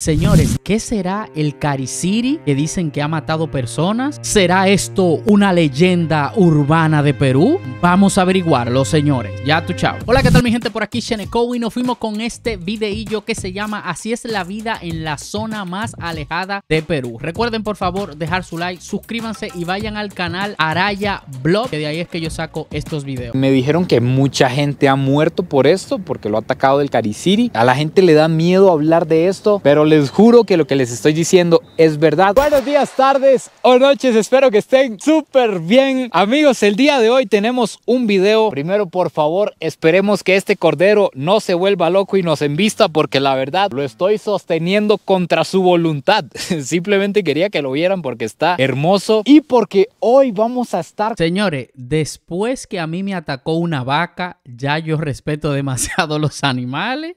Señores, ¿qué será el Cariciri que dicen que ha matado personas? ¿Será esto una leyenda urbana de Perú? Vamos a averiguarlo, señores. Ya tu chao. Hola, ¿qué tal mi gente? Por aquí Cow y nos fuimos con este videillo que se llama Así es la vida en la zona más alejada de Perú. Recuerden, por favor, dejar su like, suscríbanse y vayan al canal Araya Blog, que de ahí es que yo saco estos videos. Me dijeron que mucha gente ha muerto por esto, porque lo ha atacado el Cariciri. A la gente le da miedo hablar de esto, pero les juro que lo que les estoy diciendo es verdad. Buenos días, tardes o noches, espero que estén súper bien. Amigos, el día de hoy tenemos un video. Primero, por favor, esperemos que este cordero no se vuelva loco y nos envista porque la verdad lo estoy sosteniendo contra su voluntad. Simplemente quería que lo vieran porque está hermoso y porque hoy vamos a estar... Señores, después que a mí me atacó una vaca, ya yo respeto demasiado los animales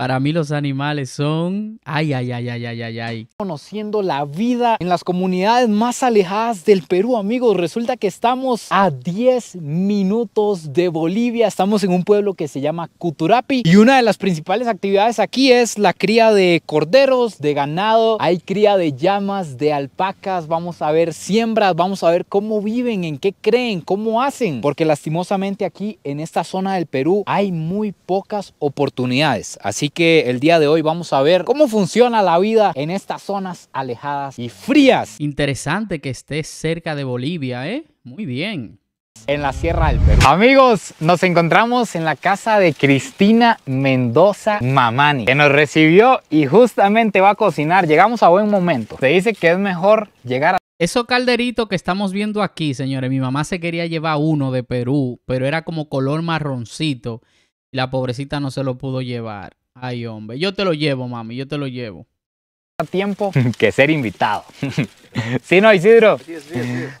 para mí los animales son... Ay, ay, ay, ay, ay, ay, ay. Conociendo la vida en las comunidades más alejadas del Perú, amigos. Resulta que estamos a 10 minutos de Bolivia. Estamos en un pueblo que se llama Cuturapi. Y una de las principales actividades aquí es la cría de corderos, de ganado. Hay cría de llamas, de alpacas. Vamos a ver siembras, vamos a ver cómo viven, en qué creen, cómo hacen. Porque lastimosamente aquí en esta zona del Perú hay muy pocas oportunidades. Así que el día de hoy vamos a ver cómo funciona la vida en estas zonas alejadas y frías. Interesante que estés cerca de Bolivia, ¿eh? Muy bien en la Sierra del Perú. Amigos, nos encontramos en la casa de Cristina Mendoza Mamani, que nos recibió y justamente va a cocinar. Llegamos a buen momento. Se dice que es mejor llegar a... Eso calderito que estamos viendo aquí, señores, mi mamá se quería llevar uno de Perú, pero era como color marroncito y la pobrecita no se lo pudo llevar. Ay, hombre, yo te lo llevo, mami, yo te lo llevo tiempo que ser invitado. ¿Sí, no, Isidro?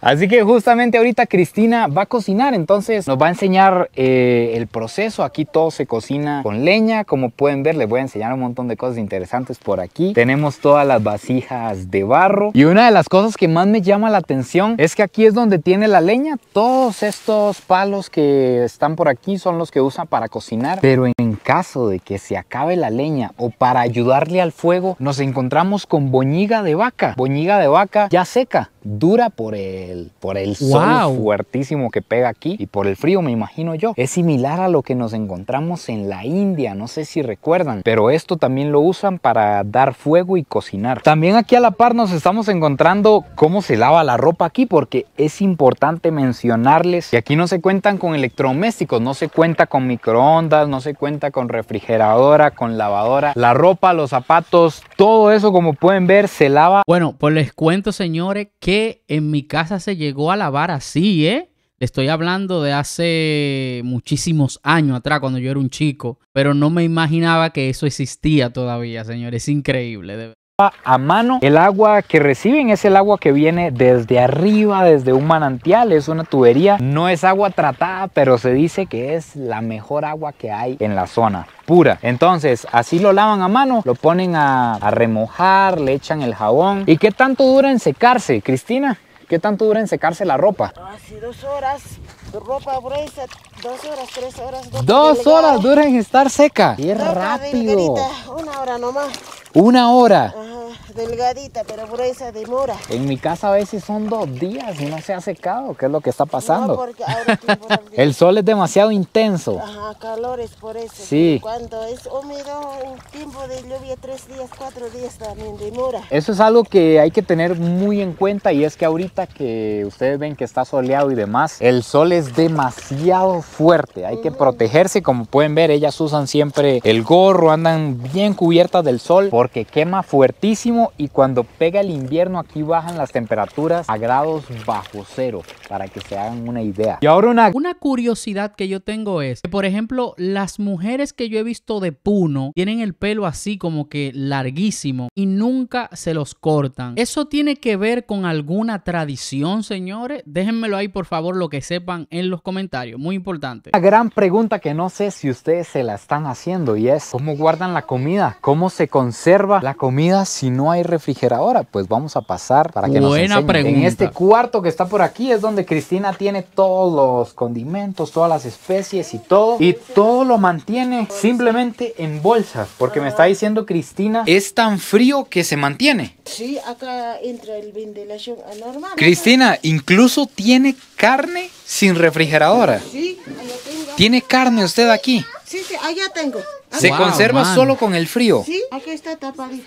Así, que justamente ahorita Cristina va a cocinar, entonces nos va a enseñar eh, el proceso. Aquí todo se cocina con leña, como pueden ver, les voy a enseñar un montón de cosas interesantes por aquí. Tenemos todas las vasijas de barro y una de las cosas que más me llama la atención es que aquí es donde tiene la leña. Todos estos palos que están por aquí son los que usa para cocinar, pero en caso de que se acabe la leña o para ayudarle al fuego, nos encontramos con boñiga de vaca, boñiga de vaca ya seca dura por el, por el sol fuertísimo que pega aquí y por el frío, me imagino yo. Es similar a lo que nos encontramos en la India, no sé si recuerdan, pero esto también lo usan para dar fuego y cocinar. También aquí a la par nos estamos encontrando cómo se lava la ropa aquí, porque es importante mencionarles que aquí no se cuentan con electrodomésticos, no se cuenta con microondas, no se cuenta con refrigeradora, con lavadora, la ropa, los zapatos, todo eso como pueden ver se lava. Bueno, pues les cuento señores que en mi casa se llegó a lavar así, ¿eh? Le estoy hablando de hace muchísimos años atrás, cuando yo era un chico, pero no me imaginaba que eso existía todavía, señores. Es increíble a mano. El agua que reciben es el agua que viene desde arriba, desde un manantial, es una tubería. No es agua tratada, pero se dice que es la mejor agua que hay en la zona, pura. Entonces, así lo lavan a mano, lo ponen a, remojar, le echan el jabón. ¿Y qué tanto dura en secarse, Cristina? ¿Qué tanto dura en secarse la ropa? Ah, sí, dos horas, ropa gruesa, dos horas, tres horas. Dos, dos horas duran en estar seca. ¡Qué rápido! Una hora nomás. Una hora. Ajá delgadita, pero gruesa demora. En mi casa a veces son dos días y no se ha secado. ¿Qué es lo que está pasando? el sol es demasiado intenso. Ajá, es por eso. Sí. Cuando es húmedo, Un tiempo de lluvia, tres días, cuatro días también demora. Eso es algo que hay que tener muy en cuenta y es que ahorita que ustedes ven que está soleado y demás, el sol es demasiado fuerte. Hay que protegerse. Como pueden ver, ellas usan siempre el gorro, andan bien cubiertas del sol porque quema fuertísimo y cuando pega el invierno aquí bajan las temperaturas a grados bajo cero para que se hagan una idea. Y ahora una... Una curiosidad que yo tengo es que, por ejemplo, las mujeres que yo he visto de Puno tienen el pelo así como que larguísimo y nunca se los cortan. ¿Eso tiene que ver con alguna tradición, señores? Déjenmelo ahí, por favor, lo que sepan en los comentarios. Muy importante. La gran pregunta que no sé si ustedes se la están haciendo y es ¿cómo guardan la comida? ¿Cómo se conserva la comida si no hay refrigeradora? Pues vamos a pasar para que Buena nos pregunta. En este cuarto que está por aquí es donde Cristina tiene todos los condimentos, todas las especies y todo. Y todo lo mantiene simplemente en bolsas. Porque me está diciendo Cristina, es tan frío que se mantiene. Sí, acá entra el ventilación normal. Cristina, incluso tiene carne sin refrigeradora. Sí, tengo. ¿Tiene carne usted aquí? Sí, allá tengo. ¿Se conserva solo con el frío? Sí.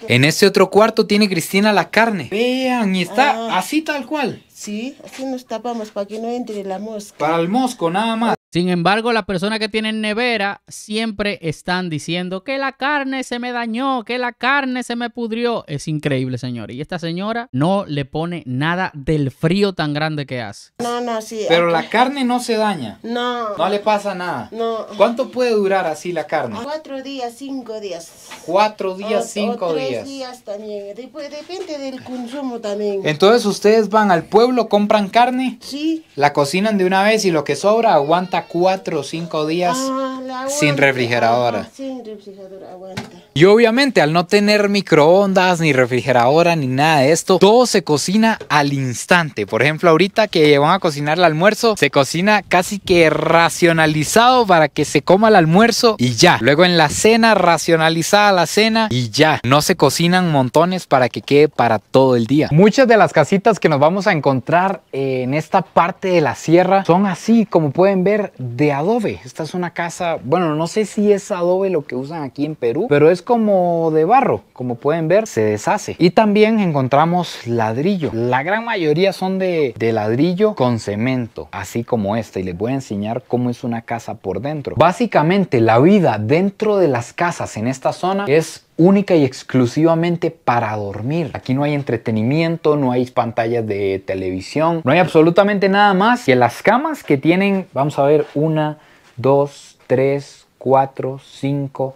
En ese otro cuarto tiene Cristina la carne. Vean, y está ah. así tal cual. Sí, así nos tapamos para que no entre la mosca. Para el mosco, nada más. Sin embargo, las personas que tienen nevera siempre están diciendo que la carne se me dañó, que la carne se me pudrió. Es increíble, señor. Y esta señora no le pone nada del frío tan grande que hace. No, no, sí. Pero la carne no se daña. No. No le pasa nada. No. ¿Cuánto puede durar así la carne? Cuatro días, cinco días. Cuatro días, cinco o tres días. días también. Depende del consumo también. Entonces, ustedes van al pueblo, compran carne. Sí. La cocinan de una vez y lo que sobra aguanta cuatro o cinco días ah, sin refrigeradora. Ah, sin refrigeradora, aguanta. Y obviamente al no tener microondas, ni refrigeradora, ni nada de esto, todo se cocina al instante. Por ejemplo, ahorita que van a cocinar el almuerzo, se cocina casi que racionalizado para que se coma el almuerzo y ya. Luego en la cena, racionalizada la cena y ya. No se cocinan montones para que quede para todo el día. Muchas de las casitas que nos vamos a encontrar en esta parte de la sierra son así, como pueden ver, de adobe. Esta es una casa, bueno, no sé si es adobe lo que usan aquí en Perú, pero es como de barro, como pueden ver, se deshace. Y también encontramos ladrillo. La gran mayoría son de, ladrillo con cemento, así como esta. Y les voy a enseñar cómo es una casa por dentro. Básicamente la vida dentro de las casas en esta zona es única y exclusivamente para dormir. Aquí no hay entretenimiento, no hay pantallas de televisión, no hay absolutamente nada más que las camas que tienen, vamos a ver, una, dos, tres, cuatro, cinco,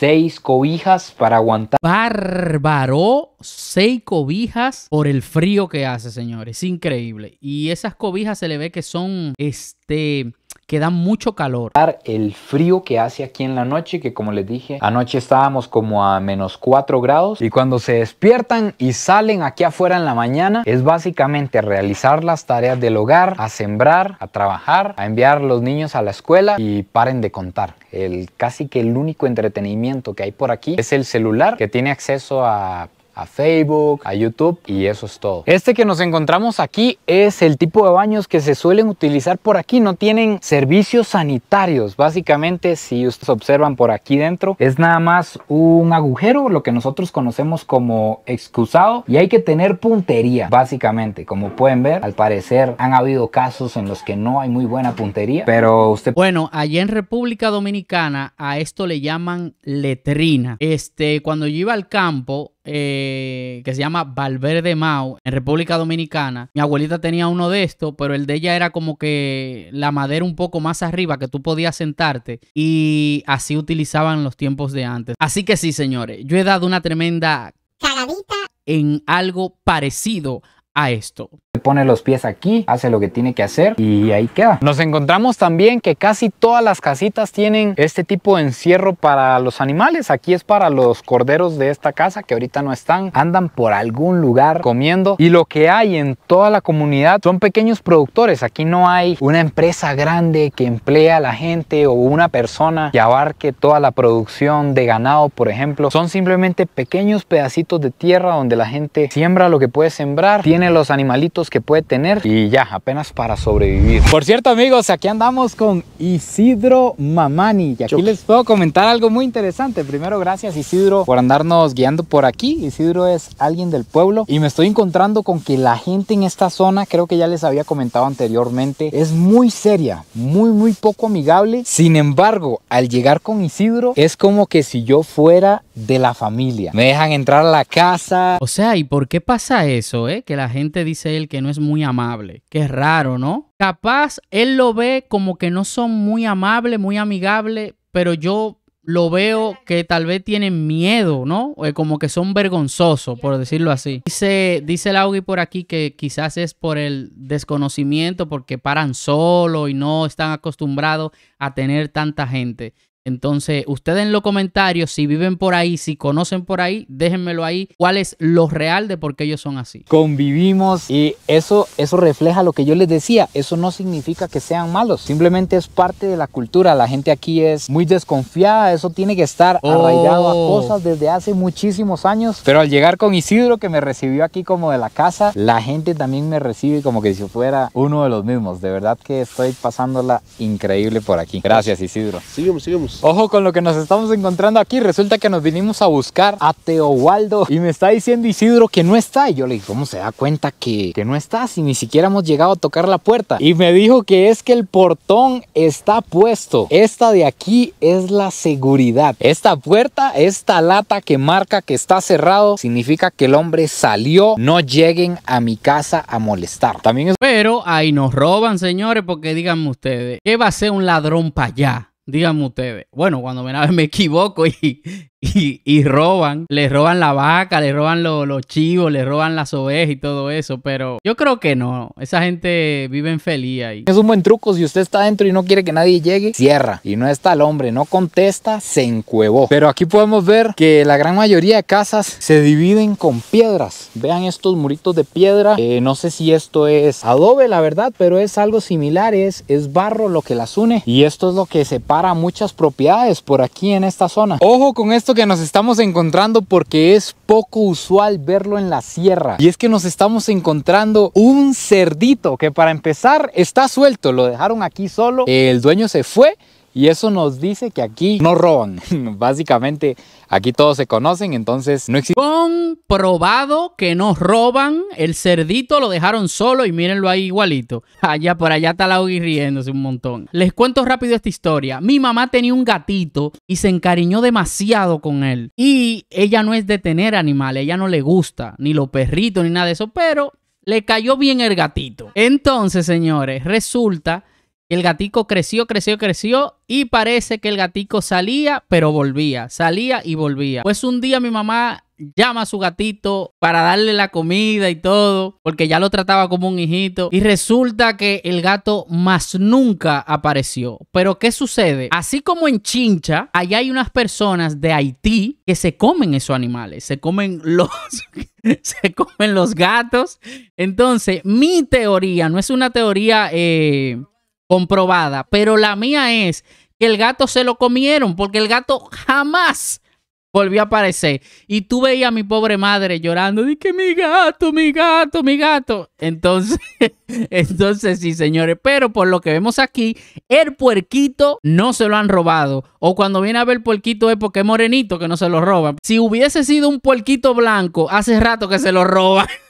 seis cobijas para aguantar. Bárbaro, seis cobijas por el frío que hace, señores. Increíble. Y esas cobijas se le ve que son, este, que mucho calor. El frío que hace aquí en la noche, que como les dije, anoche estábamos como a menos 4 grados y cuando se despiertan y salen aquí afuera en la mañana, es básicamente realizar las tareas del hogar, a sembrar, a trabajar, a enviar los niños a la escuela y paren de contar. El, casi que el único entretenimiento que hay por aquí es el celular que tiene acceso a a Facebook, a YouTube y eso es todo. Este que nos encontramos aquí es el tipo de baños que se suelen utilizar por aquí, no tienen servicios sanitarios. Básicamente, si ustedes observan por aquí dentro, es nada más un agujero, lo que nosotros conocemos como excusado y hay que tener puntería, básicamente. Como pueden ver, al parecer han habido casos en los que no hay muy buena puntería, pero usted... Bueno, allá en República Dominicana a esto le llaman letrina. Este, cuando yo iba al campo, eh, que se llama Valverde Mau en República Dominicana. Mi abuelita tenía uno de estos, pero el de ella era como que la madera un poco más arriba que tú podías sentarte y así utilizaban los tiempos de antes. Así que sí, señores, yo he dado una tremenda cagadita en algo parecido a esto. Pone los pies aquí, hace lo que tiene que hacer y ahí queda. Nos encontramos también que casi todas las casitas tienen este tipo de encierro para los animales. Aquí es para los corderos de esta casa que ahorita no están, andan por algún lugar comiendo y lo que hay en toda la comunidad son pequeños productores. Aquí no hay una empresa grande que emplea a la gente o una persona que abarque toda la producción de ganado, por ejemplo. Son simplemente pequeños pedacitos de tierra donde la gente siembra lo que puede sembrar, los animalitos que puede tener y ya, apenas para sobrevivir. Por cierto amigos, aquí andamos con Isidro Mamani y aquí les puedo comentar algo muy interesante. Primero, gracias Isidro por andarnos guiando por aquí. Isidro es alguien del pueblo y me estoy encontrando con que la gente en esta zona, creo que ya les había comentado anteriormente, es muy seria, muy, muy poco amigable. Sin embargo, al llegar con Isidro, es como que si yo fuera de la familia. Me dejan entrar a la casa. O sea, ¿y por qué pasa eso, eh? Que la gente dice él que no es muy amable. que es raro, ¿no? Capaz él lo ve como que no son muy amables, muy amigables, pero yo lo veo que tal vez tienen miedo, ¿no? Como que son vergonzosos, por decirlo así. Dice, dice y por aquí que quizás es por el desconocimiento, porque paran solo y no están acostumbrados a tener tanta gente. Entonces, ustedes en los comentarios, si viven por ahí, si conocen por ahí, déjenmelo ahí. ¿Cuál es lo real de por qué ellos son así? Convivimos y eso, eso refleja lo que yo les decía. Eso no significa que sean malos. Simplemente es parte de la cultura. La gente aquí es muy desconfiada. Eso tiene que estar oh. arraigado a cosas desde hace muchísimos años. Pero al llegar con Isidro, que me recibió aquí como de la casa, la gente también me recibe como que si fuera uno de los mismos. De verdad que estoy pasándola increíble por aquí. Gracias, Isidro. Sigamos, sigamos Ojo con lo que nos estamos encontrando aquí. Resulta que nos vinimos a buscar a Teobaldo y me está diciendo Isidro que no está. Y yo le dije, ¿cómo se da cuenta que, no está si ni siquiera hemos llegado a tocar la puerta? Y me dijo que es que el portón está puesto. Esta de aquí es la seguridad. Esta puerta, esta lata que marca que está cerrado, significa que el hombre salió. No lleguen a mi casa a molestar. También es... Pero ahí nos roban, señores, porque díganme ustedes, ¿qué va a ser un ladrón para allá? Díganme ustedes. Bueno, cuando me, me equivoco y, y, roban, le roban la vaca, le roban los chivos, le roban las ovejas y todo eso, pero yo creo que no, esa gente vive feliz ahí. Es un buen truco, si usted está dentro y no quiere que nadie llegue, cierra y no está el hombre, no contesta, se encuevó. Pero aquí podemos ver que la gran mayoría de casas se dividen con piedras, vean estos muritos de piedra, eh, no sé si esto es adobe la verdad, pero es algo similar, es, es barro lo que las une y esto es lo que separa muchas propiedades por aquí en esta zona. Ojo con esto que nos estamos encontrando porque es poco usual verlo en la sierra. Y es que nos estamos encontrando un cerdito que para empezar está suelto. Lo dejaron aquí solo. El dueño se fue y eso nos dice que aquí no roban. Básicamente, aquí todos se conocen, entonces no existe. Comprobado que no roban. El cerdito lo dejaron solo y mírenlo ahí igualito. Allá por allá está la Ogui riéndose un montón. Les cuento rápido esta historia. Mi mamá tenía un gatito y se encariñó demasiado con él. Y ella no es de tener animales, ella no le gusta, ni los perritos, ni nada de eso, pero le cayó bien el gatito. Entonces, señores, resulta el gatico creció, creció, creció y parece que el gatico salía, pero volvía, salía y volvía. Pues un día mi mamá llama a su gatito para darle la comida y todo, porque ya lo trataba como un hijito. Y resulta que el gato más nunca apareció. Pero ¿qué sucede? Así como en Chincha, allá hay unas personas de Haití que se comen esos animales, se comen los... se comen los gatos. Entonces, mi teoría, no es una teoría eh, comprobada, pero la mía es que el gato se lo comieron porque el gato jamás volvió a aparecer. Y tú veías a mi pobre madre llorando, que mi gato, mi gato, mi gato. Entonces, entonces sí, señores, pero por lo que vemos aquí, el puerquito no se lo han robado. O cuando viene a ver el puerquito es porque es morenito que no se lo roban. Si hubiese sido un puerquito blanco, hace rato que se lo roban.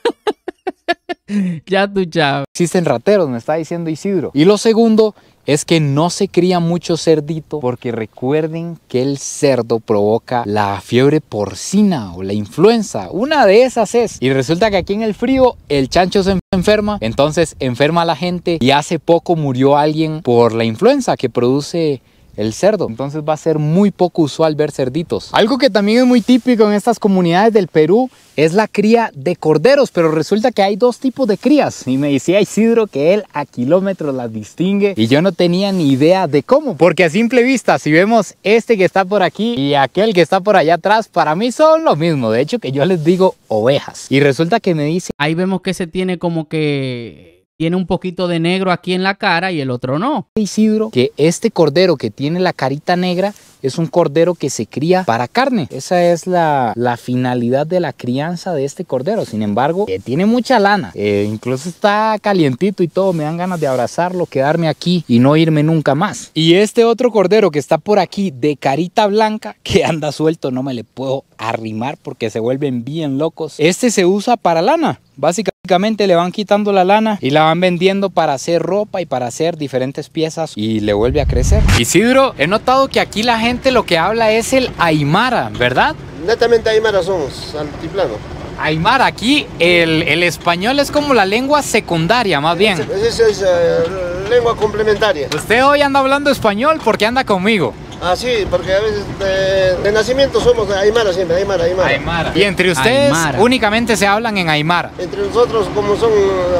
ya tu ya. Existen rateros, me está diciendo Isidro. Y lo segundo es que no se cría mucho cerdito porque recuerden que el cerdo provoca la fiebre porcina o la influenza. Una de esas es. Y resulta que aquí en el frío el chancho se enferma, entonces enferma a la gente y hace poco murió alguien por la influenza que produce el cerdo. Entonces va a ser muy poco usual ver cerditos. Algo que también es muy típico en estas comunidades del Perú es la cría de corderos, pero resulta que hay dos tipos de crías. Y me decía Isidro que él a kilómetros las distingue y yo no tenía ni idea de cómo. Porque a simple vista, si vemos este que está por aquí y aquel que está por allá atrás, para mí son lo mismo. De hecho que yo les digo ovejas. Y resulta que me dice... Ahí vemos que se tiene como que tiene un poquito de negro aquí en la cara y el otro no. Isidro, que este cordero que tiene la carita negra es un cordero que se cría para carne. Esa es la, finalidad de la crianza de este cordero. Sin embargo, eh, tiene mucha lana. Eh, incluso está calientito y todo. Me dan ganas de abrazarlo, quedarme aquí y no irme nunca más. Y este otro cordero que está por aquí de carita blanca, que anda suelto, no me le puedo arrimar porque se vuelven bien locos. Este se usa para lana. Básicamente le van quitando la lana y la van vendiendo para hacer ropa y para hacer diferentes piezas y le vuelve a crecer. Isidro, he notado que aquí la gente lo que habla es el Aymara, ¿verdad? Netamente Aymara somos, altiplano. Aymara, aquí el, español es como la lengua secundaria, más bien. Esa es, la eh, lengua complementaria. Usted hoy anda hablando español porque anda conmigo. Ah, sí, porque a veces eh, de, nacimiento somos Aymara siempre, Aymara, Aymara. Aymara. Y entre ustedes únicamente se hablan en Aymara. Entre nosotros, como son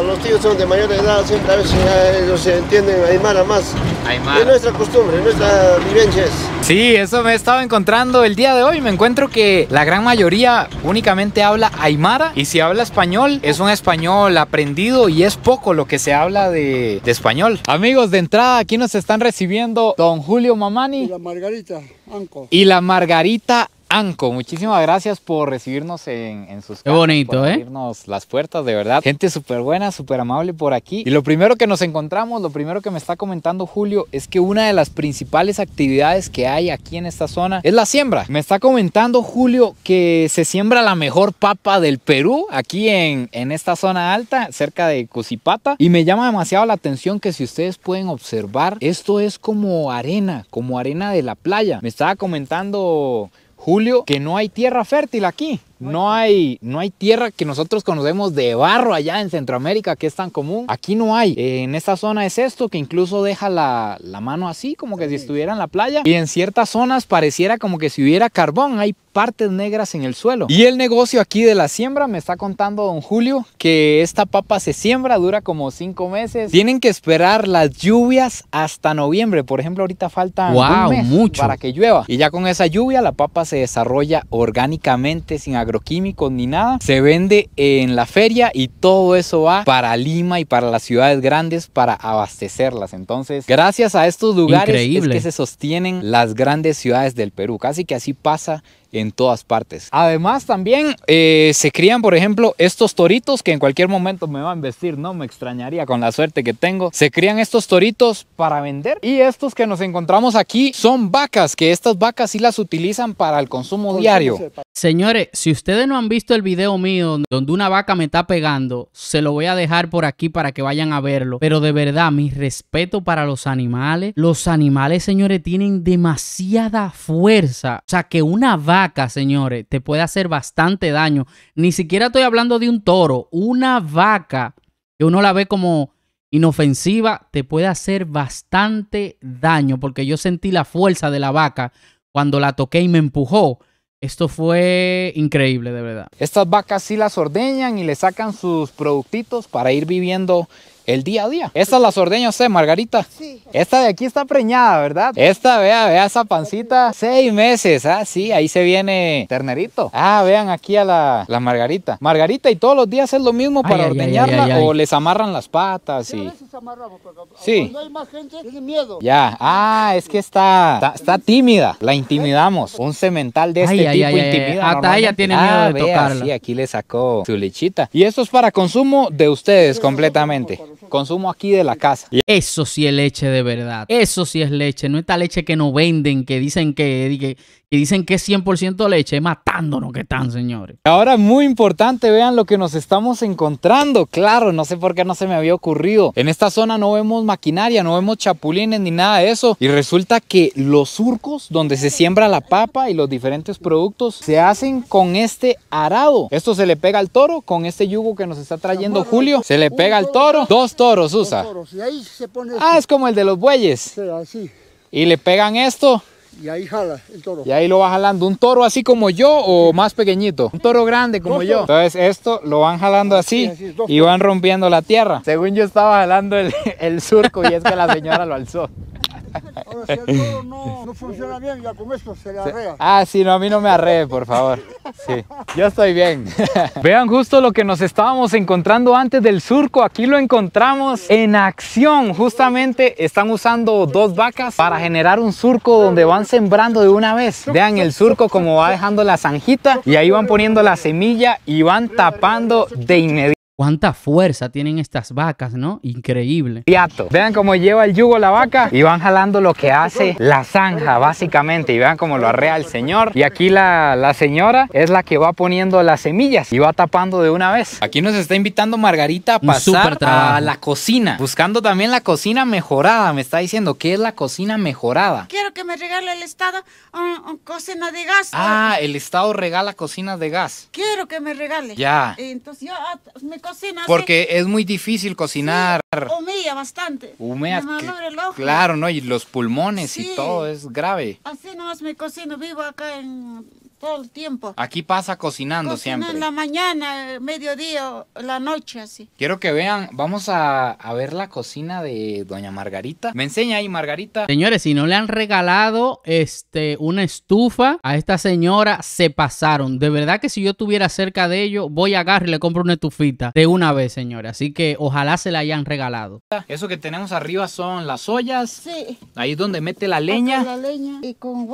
los tíos son de mayor edad, siempre a veces eh, ellos se entienden Aymara más. Aymara. Es nuestra costumbre, nuestra vivencia Sí, eso me he estado encontrando el día de hoy. Me encuentro que la gran mayoría únicamente habla Aymara y si habla español es un español aprendido y es poco lo que se habla de, de español. Amigos, de entrada aquí nos están recibiendo don Julio Mamani margarita, anco. Y la margarita Anco. Muchísimas gracias por recibirnos en, sus casas. por ¿eh? Abrirnos las puertas, de verdad. Gente súper buena, súper amable por aquí. Y lo primero que nos encontramos, lo primero que me está comentando Julio, es que una de las principales actividades que hay aquí en esta zona es la siembra. Me está comentando Julio que se siembra la mejor papa del Perú aquí en, en esta zona alta, cerca de Cusipata. Y me llama demasiado la atención que si ustedes pueden observar, esto es como arena, como arena de la playa. Me estaba comentando Julio, que no hay tierra fértil aquí. No hay, no hay tierra que nosotros conocemos de barro allá en Centroamérica que es tan común. Aquí no hay. Eh, en esta zona es esto que incluso deja la, la mano así como que si estuviera en la playa. Y en ciertas zonas pareciera como que si hubiera carbón. Hay partes negras en el suelo. Y el negocio aquí de la siembra, me está contando don Julio que esta papa se siembra, dura como cinco meses. Tienen que esperar las lluvias hasta noviembre. Por ejemplo, ahorita falta un mes mucho. para que llueva. Y ya con esa lluvia la papa se desarrolla orgánicamente sin agregar ni nada. Se vende en la feria y todo eso va para Lima y para las ciudades grandes para abastecerlas. Entonces, gracias a estos lugares es que se sostienen las grandes ciudades del Perú. Casi que así pasa en todas partes. Además también eh, se crían, por ejemplo, estos toritos que en cualquier momento me van a vestir, no me extrañaría con la suerte que tengo. Se crían estos toritos para vender y estos que nos encontramos aquí son vacas, que estas vacas sí las utilizan para el consumo diario. Señores, si ustedes no han visto el video mío donde una vaca me está pegando, se lo voy a dejar por aquí para que vayan a verlo. Pero de verdad, mi respeto para los animales. Los animales, señores, tienen demasiada fuerza. O sea, que una vaca señores, te puede hacer bastante daño. Ni siquiera estoy hablando de un toro, una vaca que uno la ve como inofensiva, te puede hacer bastante daño, porque yo sentí la fuerza de la vaca cuando la toqué y me empujó. Esto fue increíble, de verdad. Estas vacas sí las ordeñan y le sacan sus productitos para ir viviendo el día a día. ¿Estas las ordeño, usted, Margarita. Sí. Esta de aquí está preñada, ¿verdad? Esta, vea, vea esa pancita. Seis meses, ah, sí, ahí se viene ternerito. Ah, vean aquí a la, Margarita. Margarita, ¿y todos los días es lo mismo para ordeñarla o les amarran las patas? Y... Sí. Cuando hay más gente, tiene miedo. Ya, ah, es que está, está, tímida. La intimidamos. Un cemental de este tipo intimida. Hasta ah, ella tiene miedo ah, de Sí, aquí le sacó su lechita. Y esto es para consumo de ustedes completamente consumo aquí de la casa. Eso sí es leche de verdad. Eso sí es leche. No esta leche que no venden, que dicen que, y dicen que es 100% leche, matándonos que están, señores. Ahora, muy importante, vean lo que nos estamos encontrando. Claro, no sé por qué no se me había ocurrido. En esta zona no vemos maquinaria, no vemos chapulines ni nada de eso. Y resulta que los surcos donde se siembra la papa y los diferentes productos se hacen con este arado. Esto se le pega al toro con este yugo que nos está trayendo Julio. Se le pega al toro. Dos toros usa. Ah, este. es como el de los bueyes. Y le pegan esto y ahí jala el toro. Y ahí lo va jalando. ¿Un toro así como yo o más pequeñito? Un toro grande como yo. Entonces esto lo van jalando así, y van rompiendo la tierra. Según yo estaba jalando el, surco y es que la señora lo alzó. no, funciona bien, ya con esto se le arrea. Ah, sí, no, a mí no me arree, por favor. Sí, yo estoy bien. Vean justo lo que nos estábamos encontrando antes del surco. Aquí lo encontramos en acción. Justamente están usando dos vacas para generar un surco donde van sembrando de una vez. Vean el surco como va dejando la zanjita y ahí van poniendo la semilla y van tapando de inmediato. Cuánta fuerza tienen estas vacas, ¿no? Increíble. Piato. Vean cómo lleva el yugo la vaca y van jalando lo que hace la zanja, básicamente. Y vean cómo lo arrea el señor. Y aquí la, señora es la que va poniendo las semillas y va tapando de una vez. Aquí nos está invitando Margarita a pasar a la cocina. Buscando también la cocina mejorada. Me está diciendo, ¿qué es la cocina mejorada? Quiero que me regale el Estado oh, oh, cocina de gas. Ah, el Estado regala cocinas de gas. Quiero que me regale. Ya. Entonces yo ah, me porque es muy difícil cocinar. humilla bastante. Humea. Claro, ¿no? Y los pulmones y todo es grave. Así nomás me cocino vivo acá en todo el tiempo. Aquí pasa cocinando siempre. En la mañana, mediodía, la noche, así. Quiero que vean, vamos a, ver la cocina de doña Margarita. Me enseña ahí, Margarita. Señores, si no le han regalado este, una estufa a esta señora, se pasaron. De verdad que si yo estuviera cerca de ello, voy a agarrar y le compro una estufita de una vez, señores. Así que ojalá se la hayan regalado. Eso que tenemos arriba son las ollas. Sí. Ahí es donde mete la leña.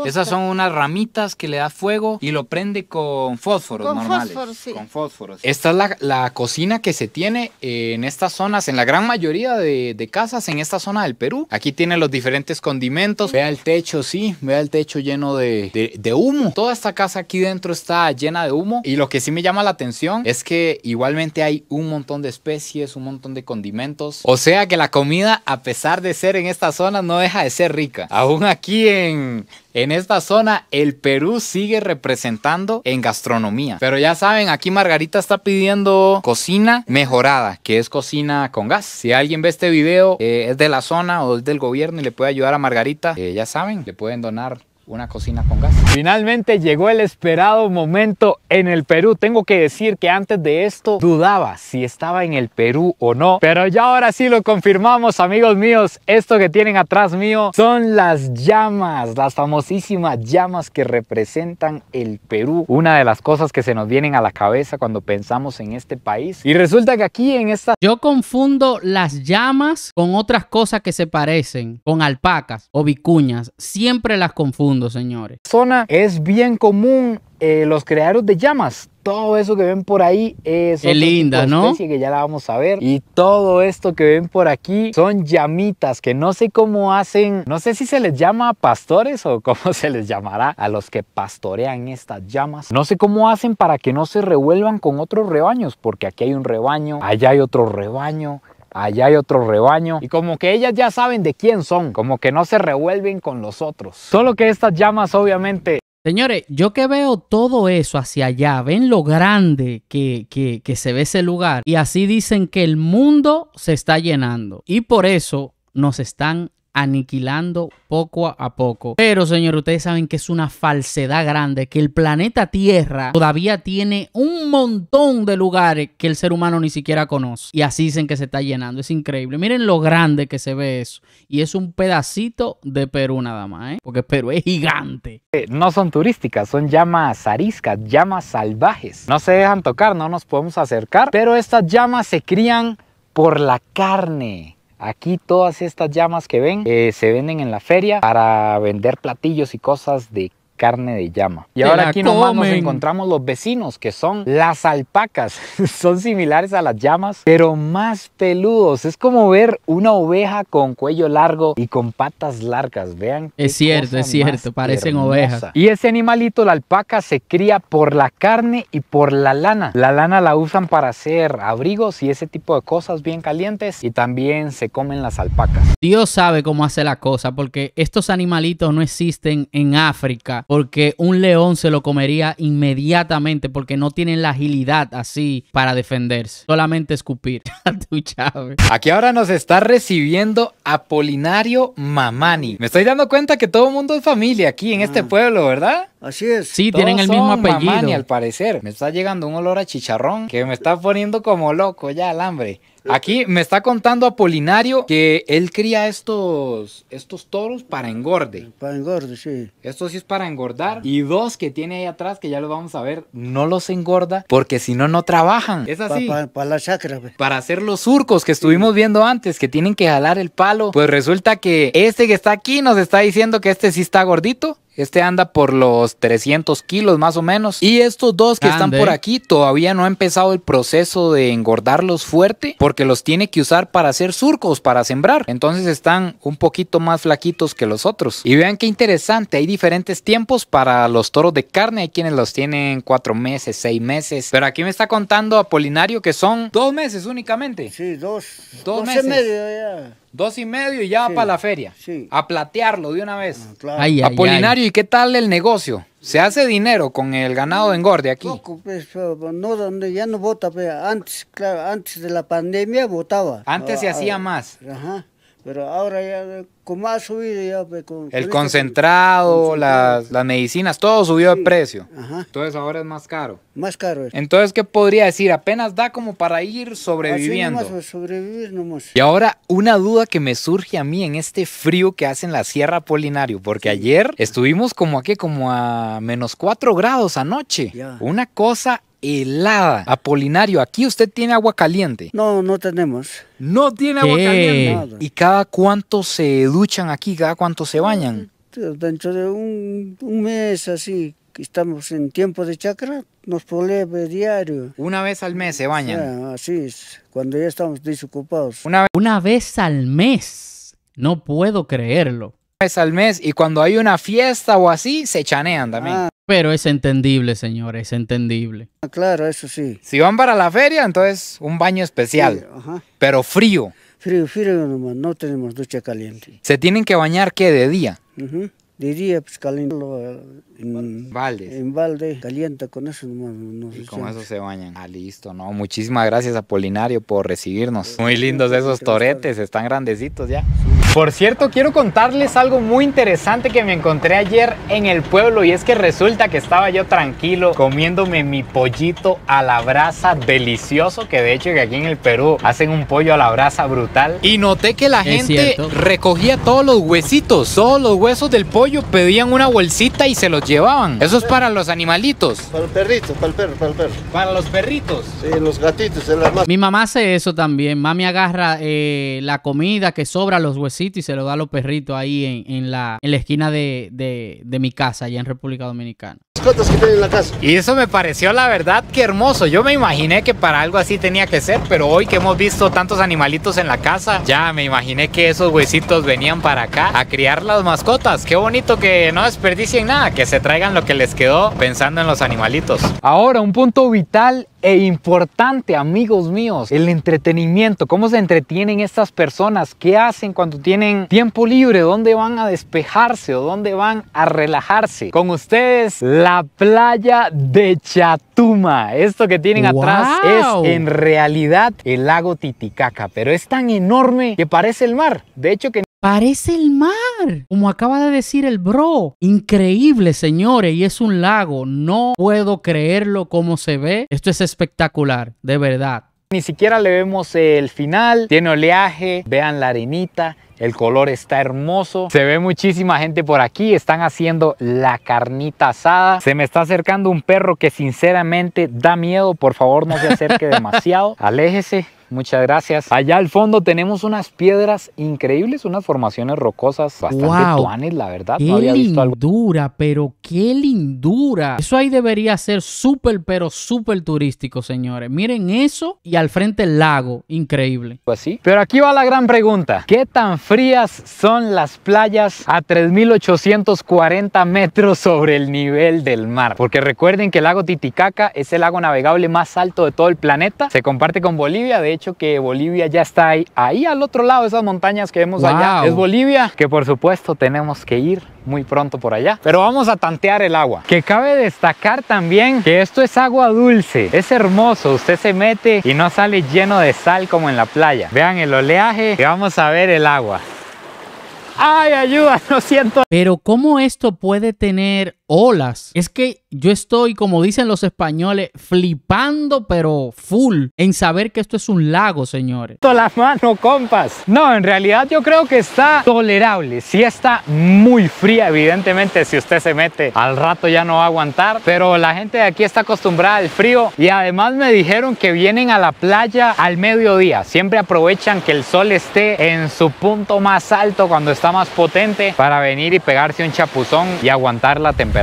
Esas son unas ramitas que le da fuego y lo prende con fósforos con normales. sí. Con fósforos. Esta es la, cocina que se tiene en estas zonas, en la gran mayoría de, casas en esta zona del Perú. Aquí tiene los diferentes condimentos. Vea el techo, sí, vea el techo lleno de, humo. Toda esta casa aquí dentro está llena de humo. Y lo que sí me llama la atención es que igualmente hay un montón de especies, un montón de condimentos. O sea que la comida, a pesar de ser en esta zona, no deja de ser rica. Aún aquí en, en esta zona, el Perú sigue representando presentando en gastronomía. Pero ya saben, aquí Margarita está pidiendo cocina mejorada, que es cocina con gas. Si alguien ve este video, eh, es de la zona o es del gobierno y le puede ayudar a Margarita, eh, ya saben, le pueden donar una cocina con gas. Finalmente llegó el esperado momento en el Perú. Tengo que decir que antes de esto dudaba si estaba en el Perú o no, pero ya ahora sí lo confirmamos, amigos míos. Esto que tienen atrás mío son las llamas, las famosísimas llamas que representan el Perú. Una de las cosas que se nos vienen a la cabeza cuando pensamos en este país. Y resulta que aquí en esta... Yo confundo las llamas con otras cosas que se parecen, con alpacas o vicuñas. Siempre las confundo señores. Zona es bien común eh, los creadores de llamas. Todo eso que ven por ahí es Qué linda, especie que ya la vamos a ver. Y todo esto que ven por aquí son llamitas que no sé cómo hacen, no sé si se les llama pastores o cómo se les llamará a los que pastorean estas llamas. No sé cómo hacen para que no se revuelvan con otros rebaños, porque aquí hay un rebaño, allá hay otro rebaño, allá hay otro rebaño y como que ellas ya saben de quién son, como que no se revuelven con los otros. Solo que estas llamas obviamente... Señores, yo que veo todo eso hacia allá, ven lo grande que, que, que se ve ese lugar y así dicen que el mundo se está llenando y por eso nos están aniquilando poco a poco. Pero, señor, ustedes saben que es una falsedad grande, que el planeta Tierra todavía tiene un montón de lugares que el ser humano ni siquiera conoce. Y así dicen que se está llenando. Es increíble. Miren lo grande que se ve eso. Y es un pedacito de Perú nada más, ¿eh? Porque Perú es gigante. Eh, no son turísticas, son llamas ariscas, llamas salvajes. No se dejan tocar, no nos podemos acercar, pero estas llamas se crían por la carne. Aquí todas estas llamas que ven eh, se venden en la feria para vender platillos y cosas de carne de llama. Y ahora aquí nomás nos encontramos los vecinos, que son las alpacas. son similares a las llamas, pero más peludos. Es como ver una oveja con cuello largo y con patas largas. Vean. Es cierto, es cierto. Parecen ovejas. Y ese animalito, la alpaca, se cría por la carne y por la lana. La lana la usan para hacer abrigos y ese tipo de cosas bien calientes. Y también se comen las alpacas. Dios sabe cómo hace la cosa, porque estos animalitos no existen en África porque un león se lo comería inmediatamente porque no tienen la agilidad así para defenderse. Solamente escupir Aquí ahora nos está recibiendo Apolinario Mamani. Me estoy dando cuenta que todo el mundo es familia aquí en este mm. pueblo, ¿verdad? Así es. Sí, tienen el mismo apellido. al parecer. Me está llegando un olor a chicharrón que me está poniendo como loco ya al hambre. Aquí me está contando Apolinario que él cría estos, estos toros para engorde. Para engorde, sí. Esto sí es para engordar. Y dos que tiene ahí atrás, que ya lo vamos a ver, no los engorda porque si no, no trabajan. Es así. Para la chacra. Pues. Para hacer los surcos que estuvimos viendo antes, que tienen que jalar el palo. Pues resulta que este que está aquí nos está diciendo que este sí está gordito este anda por los 300 kilos más o menos. Y estos dos que están por aquí todavía no ha empezado el proceso de engordarlos fuerte porque los tiene que usar para hacer surcos, para sembrar. Entonces están un poquito más flaquitos que los otros. Y vean qué interesante, hay diferentes tiempos para los toros de carne. Hay quienes los tienen cuatro meses, seis meses. Pero aquí me está contando Apolinario que son dos meses únicamente. Sí, dos. Dos, meses. medio ya. Dos y medio y ya va para la feria. A platearlo de una ah, vez. Apolinario, ¿y qué tal el negocio? ¿Se hace dinero con el ganado de engorde aquí? Poco, pues, pues no, ya no vota. Pues, antes, claro, antes de la pandemia votaba. Antes se ah, hacía ah, más. Ajá. Pero ahora ya, con más subido ya, pues, El concentrado, las, medicinas, todo subió de precio. Entonces ahora es más caro. Más caro. Es. Entonces, ¿qué podría decir? Apenas da como para ir sobreviviendo. Así pues, sobrevivir nomás. Y ahora, una duda que me surge a mí en este frío que hace en la Sierra Polinario, porque ayer estuvimos como aquí, como a menos 4 grados anoche. Una cosa helada. Apolinario, aquí usted tiene agua caliente. No, no tenemos. No tiene agua caliente. ¿Y cada cuánto se duchan aquí? ¿Cada cuánto se bañan? Dentro de un, mes así, estamos en tiempo de chacra, nos ponemos diario. Una vez al mes se bañan. así es, cuando ya estamos desocupados. Una vez, al mes, no puedo creerlo. Una vez al mes y cuando hay una fiesta o así, se chanean también. Ah. Pero es entendible, señores, es entendible. Ah, claro, eso sí. Si van para la feria, entonces un baño especial, pero frío. Frío, frío no tenemos ducha caliente. ¿Se tienen que bañar qué, de día? De día, pues caliente en balde En balde, calienta con eso nomás. y con eso se bañan. Ah, listo, ¿no? Muchísimas gracias Apolinario por recibirnos. Muy lindos esos toretes, están grandecitos ya. Por cierto, quiero contarles algo muy interesante que me encontré ayer en el pueblo y es que resulta que estaba yo tranquilo comiéndome mi pollito a la brasa delicioso que de hecho que aquí en el Perú hacen un pollo a la brasa brutal y noté que la gente recogía todos los huesitos, todos los huesos del pollo, pedían una bolsita y se lo llevaban. Eso es para los animalitos. Para el perrito, para el perro, para el perro. Para los perritos. Sí, los gatitos, el Mi mamá hace eso también. Mami agarra eh, la comida que sobra, los huesitos y se lo da a los perritos ahí en, la, esquina de, mi casa, allá en República Dominicana. Que tienen en la casa. Y eso me pareció la verdad que hermoso. Yo me imaginé que para algo así tenía que ser, pero hoy que hemos visto tantos animalitos en la casa, ya me imaginé que esos huesitos venían para acá a criar las mascotas. Qué bonito que no desperdicien nada, que se traigan lo que les quedó pensando en los animalitos. Ahora, un punto vital e importante, amigos míos, el entretenimiento. ¿Cómo se entretienen estas personas? ¿Qué hacen cuando tienen tiempo libre? ¿Dónde van a despejarse o dónde van a relajarse? Con ustedes, la playa de Chatuma. Esto que tienen atrás es en realidad el lago Titicaca, pero es tan enorme que parece el mar. De hecho, que Parece el mar, como acaba de decir el bro. Increíble, señores, y es un lago. No puedo creerlo como se ve. Esto es espectacular, de verdad. Ni siquiera le vemos el final, tiene oleaje, vean la arenita, el color está hermoso. Se ve muchísima gente por aquí. Están haciendo la carnita asada. Se me está acercando un perro que sinceramente da miedo. Por favor, no se acerque demasiado. Aléjese. Muchas gracias. Allá al fondo tenemos unas piedras increíbles, unas formaciones rocosas bastante wow. la verdad. Qué no había visto lindura, pero qué lindura. Eso ahí debería ser súper, pero súper turístico, señores. Miren eso y al frente el lago, increíble. Pues sí. Pero aquí va la gran pregunta. ¿Qué tan frías son las playas a 3.840 metros sobre el nivel del mar? Porque recuerden que el lago Titicaca es el lago navegable más alto de todo el planeta. Se comparte con Bolivia, de hecho que Bolivia ya está ahí, ahí al otro lado, esas montañas que vemos allá, es Bolivia, que por supuesto tenemos que ir muy pronto por allá. Pero vamos a tantear el agua. Que cabe destacar también que esto es agua dulce. Es hermoso. Usted se mete y no sale lleno de sal como en la playa. Vean el oleaje y vamos a ver el agua. ¡Ay, ayuda! Lo siento. Pero ¿cómo esto puede tener olas. Es que yo estoy, como dicen los españoles, flipando, pero full, en saber que esto es un lago, señores. Las manos, compas. No, en realidad yo creo que está tolerable. Si está muy fría, evidentemente, si usted se mete al rato ya no va a aguantar. Pero la gente de aquí está acostumbrada al frío. Y además me dijeron que vienen a la playa al mediodía. Siempre aprovechan que el sol esté en su punto más alto, cuando está más potente, para venir y pegarse un chapuzón y aguantar la temperatura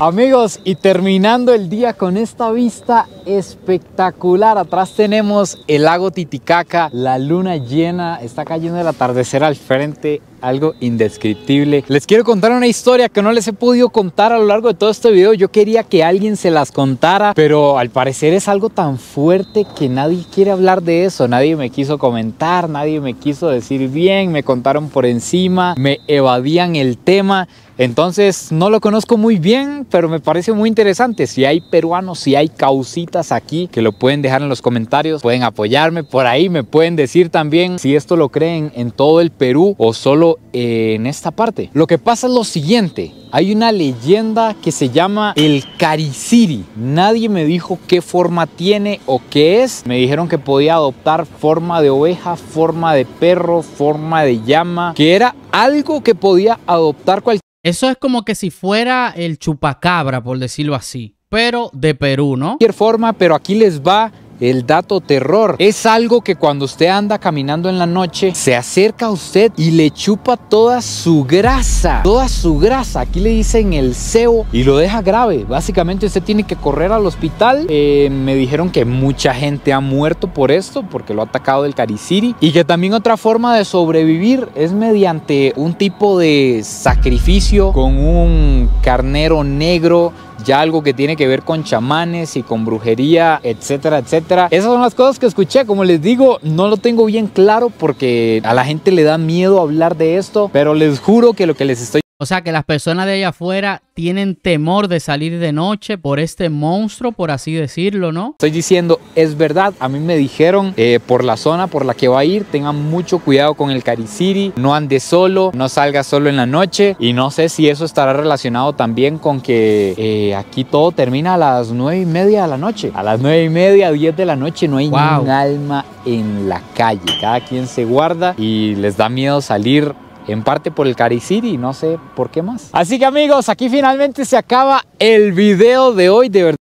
Amigos, y terminando el día con esta vista espectacular. Atrás tenemos el lago Titicaca, la luna llena, está cayendo el atardecer al frente algo indescriptible. Les quiero contar una historia que no les he podido contar a lo largo de todo este video. Yo quería que alguien se las contara, pero al parecer es algo tan fuerte que nadie quiere hablar de eso. Nadie me quiso comentar, nadie me quiso decir bien, me contaron por encima, me evadían el tema. Entonces no lo conozco muy bien, pero me parece muy interesante. Si hay peruanos, si hay causitas aquí, que lo pueden dejar en los comentarios, pueden apoyarme por ahí, me pueden decir también si esto lo creen en todo el Perú o solo en esta parte. Lo que pasa es lo siguiente. Hay una leyenda que se llama el Cariciri. Nadie me dijo qué forma tiene o qué es. Me dijeron que podía adoptar forma de oveja, forma de perro, forma de llama, que era algo que podía adoptar cualquier... Eso es como que si fuera el chupacabra, por decirlo así pero de Perú, ¿no? De cualquier forma, pero aquí les va el dato terror. Es algo que cuando usted anda caminando en la noche, se acerca a usted y le chupa toda su grasa, toda su grasa. Aquí le dicen el cebo y lo deja grave. Básicamente usted tiene que correr al hospital. Eh, me dijeron que mucha gente ha muerto por esto, porque lo ha atacado el cariciri. Y que también otra forma de sobrevivir es mediante un tipo de sacrificio con un carnero negro ya algo que tiene que ver con chamanes y con brujería, etcétera, etcétera. Esas son las cosas que escuché, como les digo, no lo tengo bien claro porque a la gente le da miedo hablar de esto, pero les juro que lo que les estoy o sea que las personas de allá afuera tienen temor de salir de noche por este monstruo, por así decirlo, ¿no? Estoy diciendo, es verdad, a mí me dijeron eh, por la zona por la que va a ir, tengan mucho cuidado con el Cariciri, no ande solo, no salga solo en la noche y no sé si eso estará relacionado también con que eh, aquí todo termina a las nueve y media de la noche. A las nueve y media, diez de la noche no hay alma en la calle, cada quien se guarda y les da miedo salir en parte por el cariciri, no sé por qué más. Así que amigos, aquí finalmente se acaba el video de hoy, de verdad.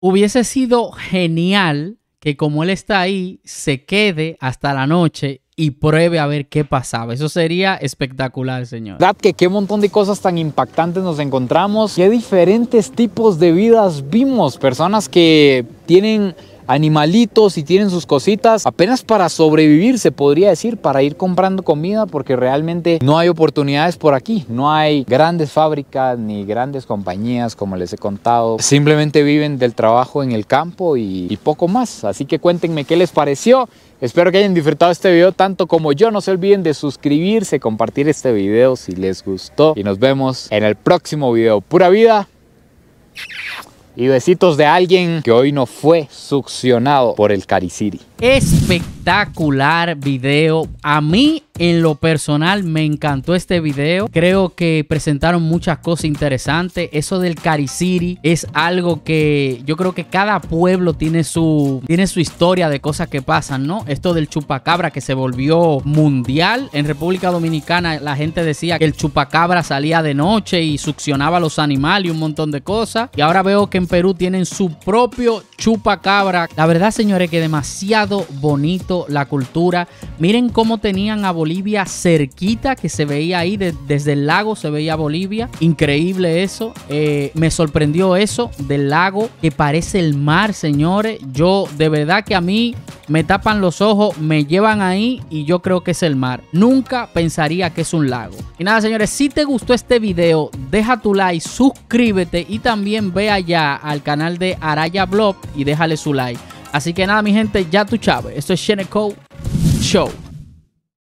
Hubiese sido genial que como él está ahí, se quede hasta la noche y pruebe a ver qué pasaba. Eso sería espectacular, señor. ¿Verdad que qué montón de cosas tan impactantes nos encontramos? ¿Qué diferentes tipos de vidas vimos? Personas que tienen animalitos y tienen sus cositas apenas para sobrevivir, se podría decir, para ir comprando comida porque realmente no hay oportunidades por aquí, no hay grandes fábricas ni grandes compañías como les he contado, simplemente viven del trabajo en el campo y, poco más, así que cuéntenme qué les pareció. Espero que hayan disfrutado este video tanto como yo. No se olviden de suscribirse, compartir este video si les gustó. Y nos vemos en el próximo video. Pura vida y besitos de alguien que hoy no fue succionado por el Cariciri espectacular video. A mí, en lo personal, me encantó este video. Creo que presentaron muchas cosas interesantes. Eso del Cariciri es algo que yo creo que cada pueblo tiene su, tiene su historia de cosas que pasan, ¿no? Esto del chupacabra que se volvió mundial. En República Dominicana la gente decía que el chupacabra salía de noche y succionaba a los animales y un montón de cosas. Y ahora veo que en Perú tienen su propio chupacabra. La verdad, señores, que demasiado bonito la cultura. Miren cómo tenían a Bolivia cerquita, que se veía ahí, desde el lago se veía Bolivia. Increíble eso. Eh, me sorprendió eso del lago que parece el mar, señores. Yo, de verdad que a mí me tapan los ojos, me llevan ahí y yo creo que es el mar. Nunca pensaría que es un lago. Y nada, señores, si te gustó este video, deja tu like, suscríbete y también ve allá al canal de Araya Blog y déjale su like. Así que nada, mi gente, ya tú chaves Esto es Shane Show.